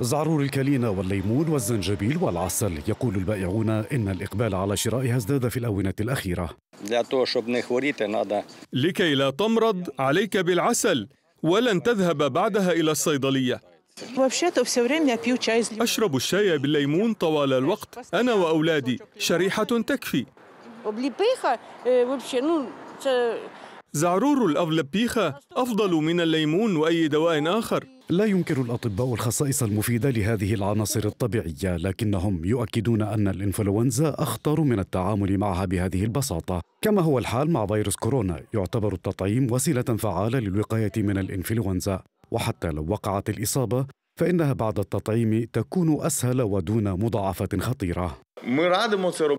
زعرور الكالينا والليمون والزنجبيل والعسل يقول البائعون إن الإقبال على شرائها ازداد في الأونة الأخيرة لكي لا تمرض عليك بالعسل ولن تذهب بعدها إلى الصيدلية أشرب الشاي بالليمون طوال الوقت أنا وأولادي شريحة تكفي زعرور الأفلب أفضل من الليمون وأي دواء آخر لا ينكر الأطباء الخصائص المفيدة لهذه العناصر الطبيعية لكنهم يؤكدون أن الإنفلونزا أخطر من التعامل معها بهذه البساطة كما هو الحال مع فيروس كورونا يعتبر التطعيم وسيلة فعالة للوقاية من الإنفلونزا وحتى لو وقعت الإصابة فإنها بعد التطعيم تكون أسهل ودون مضاعفة خطيرة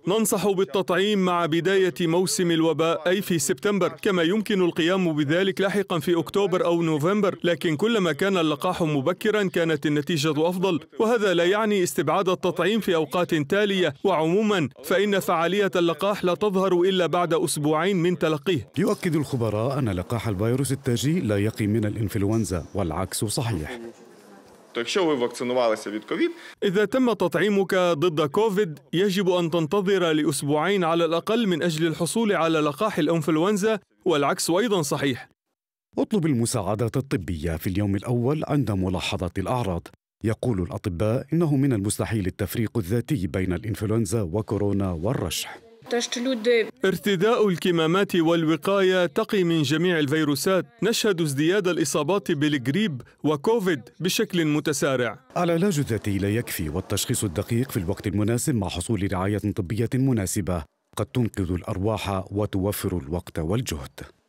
ننصح بالتطعيم مع بداية موسم الوباء أي في سبتمبر كما يمكن القيام بذلك لاحقا في أكتوبر أو نوفمبر لكن كلما كان اللقاح مبكرا كانت النتيجة أفضل وهذا لا يعني استبعاد التطعيم في أوقات تالية وعموما فإن فعالية اللقاح لا تظهر إلا بعد أسبوعين من تلقيه يؤكد الخبراء أن لقاح الفيروس التاجي لا يقي من الإنفلونزا والعكس صحيح Тобто, якщо ви вакцинувалися від ковід, إذا تم تطعيمك ضد كوفيد يجب أن تنتظر لأسبوعين على الأقل من أجل الحصول على لقاح الأنفلونزا والعكس أيضا صحيح اطلب المساعدة الطبية في اليوم الأول عند ملاحظة الأعراض يقول الأطباء إنه من المستحيل التفريق الذاتي بين الإنفلونزا وكورونا والرشح ارتداء الكمامات والوقاية تقي من جميع الفيروسات نشهد ازدياد الإصابات بالجريب وكوفيد بشكل متسارع العلاج الذاتي لا يكفي والتشخيص الدقيق في الوقت المناسب مع حصول رعاية طبية مناسبة قد تنقذ الأرواح وتوفر الوقت والجهد